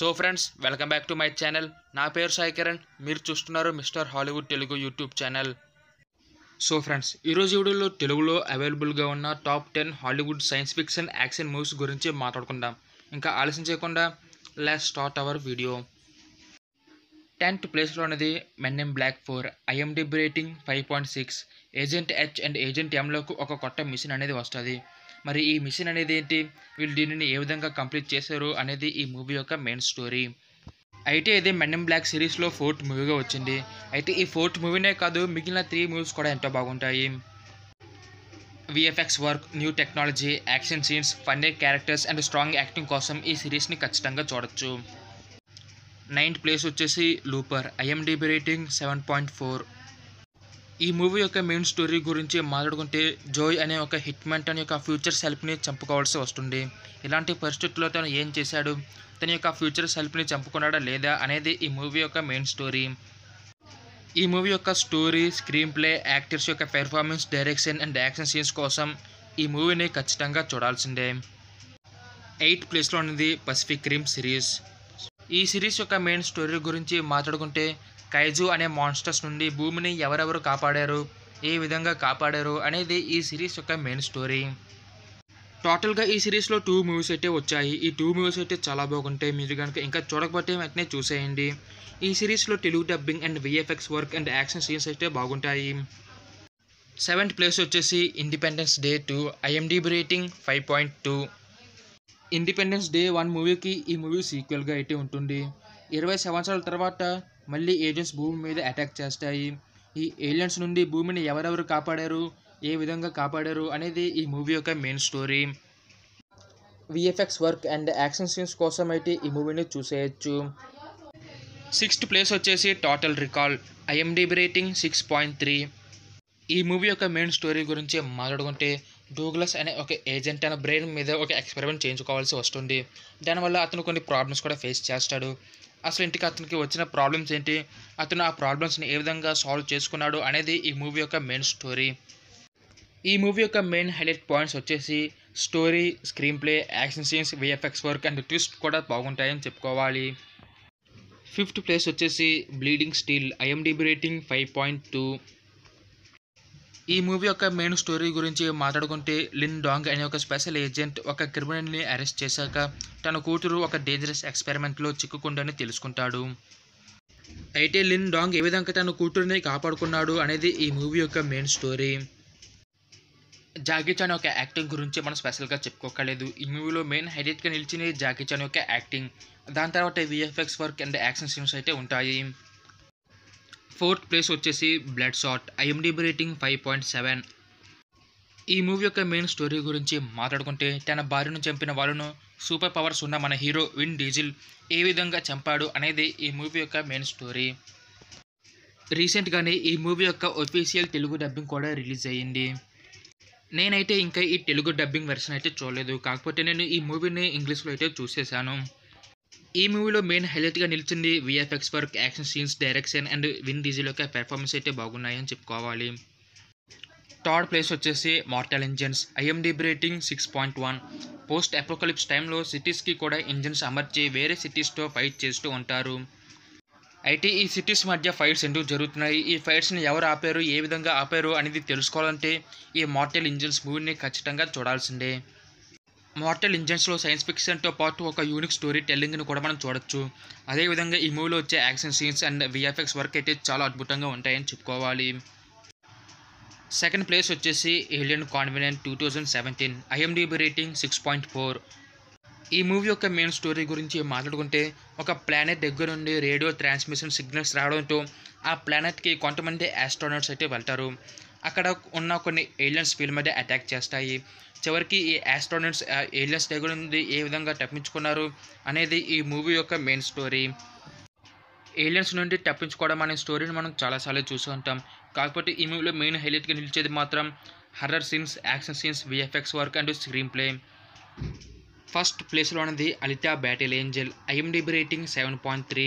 so friends welcome back to my channel నా పేరు సాయి కిరణ్ మీరు చూస్తున్నారు mister Hollywood Telugu YouTube channel so friends ఈరోజు వీడియోలో తెలుగులో అవైలబుల్గా ఉన్న top ten Hollywood science fiction action movies గురించి మాట్లాడుకుందాం ఇంకా ఆలస్యం చేయకుండా let's start our video tenth ప్లేస్లో ఉన్నది Men in Black four IMDb rating five point six agent H and agent ఎంలోకి ఒక కొత్త మిషన్ అనేది వస్తుంది మరి ఈ మిషన్ అనేది ఏంటి వీళ్ళు దీనిని ఏ విధంగా కంప్లీట్ చేశారు అనేది ఈ మూవీ యొక్క మెయిన్ స్టోరీ అయితే ఇది మెన్ ఇన్ బ్లాక్ సిరీస్లో ఫోర్త్ మూవీగా వచ్చింది అయితే ఈ ఫోర్త్ మూవీనే కాదు మిగిలిన త్రీ మూవీస్ కూడా ఎంతో బాగుంటాయి VFX work new technology action scenes funny characters and strong acting కోసం ఈ సిరీస్ని ఖచ్చితంగా చూడొచ్చు నైన్త్ ప్లేస్ వచ్చేసి Looper IMDb rating seven point four ఈ మూవీ యొక్క మెయిన్ స్టోరీ గురించి మాట్లాడుకుంటే జోయ్ అనే ఒక హిట్మెన్ తన యొక్క ఫ్యూచర్ సెల్ఫ్ని చంపుకోవాల్సి వస్తుంది ఇలాంటి పరిస్థితుల్లో తను ఏం చేశాడు తన యొక్క ఫ్యూచర్ సెల్ఫ్ని చంపుకున్నాడా లేదా అనేది ఈ మూవీ యొక్క మెయిన్ స్టోరీ ఈ మూవీ యొక్క స్టోరీ స్క్రీన్ ప్లే యాక్టర్స్ యొక్క performance direction and action scenes కోసం ఈ మూవీని ఖచ్చితంగా చూడాల్సిందే ఎయిత్ ప్లేస్లో ఉన్నది పసిఫిక్ క్రీమ్ సిరీస్ ఈ సిరీస్ యొక్క మెయిన్ స్టోరీ గురించి మాట్లాడుకుంటే కైజు అనే మాన్స్టర్స్ నుండి భూమిని ఎవరెవరు కాపాడారు ఏ విధంగా కాపాడారు అనేది ఈ సిరీస్ యొక్క మెయిన్ స్టోరీ టోటల్గా ఈ సిరీస్లో టూ మూవీస్ అయితే వచ్చాయి ఈ టూ మూవీస్ అయితే చాలా బాగుంటాయి మీరు కనుక ఇంకా చూడకపోతే వెంటనే చూసేయండి ఈ సిరీస్లో Telugu dubbing and VFX work and action scenes అయితే బాగుంటాయి సెవెంత్ ప్లేస్ వచ్చేసి Independence Day two IMDb rating five point two Independence Day one మూవీకి ఈ మూవీ సీక్వెల్గా అయితే ఉంటుంది ఇరవై సంవత్సరాల తర్వాత మళ్ళీ ఏలియన్స్ భూమి మీద అటాక్ చేస్తాయి ఈ ఏలియన్స్ నుండి భూమిని ఎవరెవరు కాపాడారు ఏ విధంగా కాపాడారు అనేది ఈ మూవీ యొక్క main story VFX work and action scenes కోసం అయితే ఈ మూవీని చూసేయచ్చు సిక్స్త్ ప్లేస్ వచ్చేసి Total Recall IMDb rating six point three ఈ మూవీ యొక్క మెయిన్ స్టోరీ గురించి మాట్లాడుకుంటే డూగ్లస్ అనే ఒక ఏజెంట్ అనే బ్రెయిన్ మీద ఒక ఎక్స్పెరిమెంట్ చేయించుకోవాల్సి వస్తుంది దానివల్ల అతను కొన్ని ప్రాబ్లమ్స్ కూడా ఫేస్ చేస్తాడు అసలు ఇంటికి అతనికి వచ్చిన ప్రాబ్లమ్స్ ఏంటి అతను ఆ ప్రాబ్లమ్స్ని ఏ విధంగా సాల్వ్ చేసుకున్నాడు అనేది ఈ మూవీ యొక్క మెయిన్ స్టోరీ ఈ మూవీ యొక్క మెయిన్ హైలైట్ పాయింట్స్ వచ్చేసి story screenplay action scenes VFX work and twist కూడా బాగుంటాయని చెప్పుకోవాలి ఫిఫ్త్ ప్లేస్ వచ్చేసి bleeding steel IMDb rating five point two ఈ మూవీ యొక్క మెయిన్ స్టోరీ గురించి మాట్లాడుకుంటే లిన్ డాంగ్ అనే ఒక స్పెషల్ ఏజెంట్ ఒక క్రిమినల్ని అరెస్ట్ చేశాక తన కూతురు ఒక డేంజరస్ ఎక్స్పెరిమెంట్లో చిక్కుకుందని తెలుసుకుంటాడు అయితే లిన్ డాంగ్ ఏ విధంగా తన కూతురిని కాపాడుకున్నాడు అనేది ఈ మూవీ యొక్క మెయిన్ స్టోరీ జాకీ చాన్ యొక్క యాక్టింగ్ గురించి మనం స్పెషల్గా చెప్పుకోకలేదు ఈ మూవీలో మెయిన్ హైలైట్గా నిలిచిన జాకీ చాన్ యొక్క యాక్టింగ్ దాని తర్వాత VFX work and action scenes అయితే ఉంటాయి ఫోర్త్ ప్లేస్ వచ్చేసి bloodshot IMDb rating five point seven ఈ మూవీ యొక్క మెయిన్ స్టోరీ గురించి మాట్లాడుకుంటే తన భార్యను చంపిన వాళ్ళను సూపర్ పవర్స్ ఉన్న మన హీరో విన్ డీజిల్ ఏ విధంగా చంపాడు అనేది ఈ మూవీ యొక్క మెయిన్ స్టోరీ రీసెంట్గానే ఈ మూవీ యొక్క ఒఫీషియల్ తెలుగు డబ్బింగ్ కూడా రిలీజ్ అయ్యింది నేనైతే ఇంకా ఈ తెలుగు డబ్బింగ్ వెర్షన్ అయితే చూడలేదు కాకపోతే నేను ఈ మూవీని ఇంగ్లీష్లో అయితే చూసేశాను ఈ మూవీలో మెయిన్ హైలైట్గా నిలిచింది VFX work action scenes direction and Vin Diesel యొక్క పెర్ఫార్మెన్స్ అయితే బాగున్నాయని చెప్పుకోవాలి థర్డ్ ప్లేస్ వచ్చేసి mortal engines IMDb rating six point one post apocalypse టైంలో సిటీస్కి కూడా ఇంజన్స్ అమర్చి వేరే సిటీస్తో ఫైట్ చేస్తూ ఉంటారు అయితే ఈ సిటీస్ మధ్య ఫైట్స్ ఎందుకు జరుగుతున్నాయి ఈ ఫైట్స్ని ఎవరు ఆపారు ఏ విధంగా ఆపారు అనేది తెలుసుకోవాలంటే ఈ మార్టల్ ఇంజన్స్ మూవీని ఖచ్చితంగా చూడాల్సిందే మార్టల్ ఇంజన్స్లో సైన్స్ ఫిక్షన్తో పాటు ఒక యూనిక్ స్టోరీ టెల్లింగ్ని కూడా మనం చూడొచ్చు అదేవిధంగా ఈ మూవీలో వచ్చే action scenes and VFX work అయితే చాలా అద్భుతంగా ఉంటాయని చెప్పుకోవాలి సెకండ్ ప్లేస్ వచ్చేసి alien covenant two thousand seventeen IMDb rating six point four ఈ మూవీ యొక్క మెయిన్ స్టోరీ గురించి మాట్లాడుకుంటే ఒక ప్లానెట్ దగ్గర నుండి రేడియో ట్రాన్స్మిషన్ సిగ్నల్స్ రావడంతో ఆ ప్లానెట్కి కొంతమంది ఆస్ట్రోనట్స్ అయితే వెళ్తారు అక్కడ ఉన్న కొన్ని ఏలియన్స్ ఫీల్ మీద అటాక్ చేస్తాయి చివరికి ఈ ఆస్ట్రోనట్స్ ఏలియన్స్ దగ్గర నుండి ఏ విధంగా తప్పించుకున్నారు అనేది ఈ మూవీ యొక్క మెయిన్ స్టోరీ ఏలియన్స్ నుండి తప్పించుకోవడం అనే స్టోరీని మనం చాలాసార్లు చూసి ఉంటాం కాకపోతే ఈ మూవీలో మెయిన్ హైలైట్గా నిలిచేది మాత్రం horror scenes action scenes VFX work and screenplay first ప్లేస్లో ఉన్నది Alita battle angel IMDb rating seven point three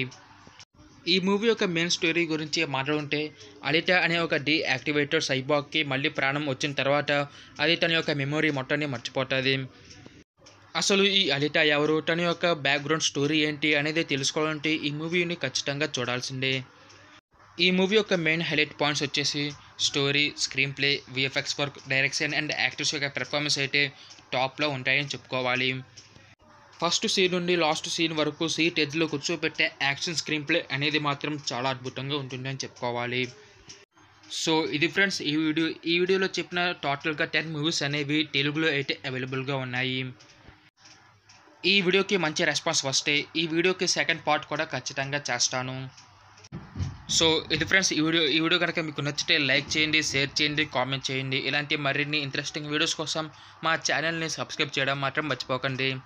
ఈ మూవీ యొక్క మెయిన్ స్టోరీ గురించి మాట్లాడుంటే అలిట అనే ఒక డీయాక్టివేటర్ సైబాక్కి మళ్ళీ ప్రాణం వచ్చిన తర్వాత అది తన యొక్క మెమొరీ మొత్తాన్ని మర్చిపోతుంది అసలు ఈ అలిట ఎవరు తన యొక్క బ్యాక్గ్రౌండ్ స్టోరీ ఏంటి అనేది తెలుసుకోవాలంటే ఈ మూవీని ఖచ్చితంగా చూడాల్సిందే ఈ మూవీ యొక్క మెయిన్ హైలైట్ పాయింట్స్ వచ్చేసి story screenplay VFX work direction and actors యొక్క పెర్ఫార్మెన్స్ అయితే టాప్లో ఉంటాయని చెప్పుకోవాలి ఫస్ట్ సీన్ నుండి లాస్ట్ సీన్ వరకు సీ టెజ్లో కూర్చోబెట్టే యాక్షన్ స్క్రీన్ ప్లే అనేది మాత్రం చాలా అద్భుతంగా ఉంటుందని చెప్పుకోవాలి సో ఇది ఫ్రెండ్స్ ఈ వీడియో ఈ వీడియోలో చెప్పిన టోటల్గా టెన్ మూవీస్ అనేవి తెలుగులో అయితే అవైలబుల్గా ఉన్నాయి ఈ వీడియోకి మంచి రెస్పాన్స్ వస్తే ఈ వీడియోకి సెకండ్ పార్ట్ కూడా ఖచ్చితంగా చేస్తాను సో ఇది ఫ్రెండ్స్ ఈ వీడియో ఈ వీడియో కనుక మీకు నచ్చితే లైక్ చేయండి షేర్ చేయండి కామెంట్ చేయండి ఇలాంటి మరిన్ని ఇంట్రెస్టింగ్ వీడియోస్ కోసం మా ఛానల్ని సబ్స్క్రైబ్ చేయడం మాత్రం మర్చిపోకండి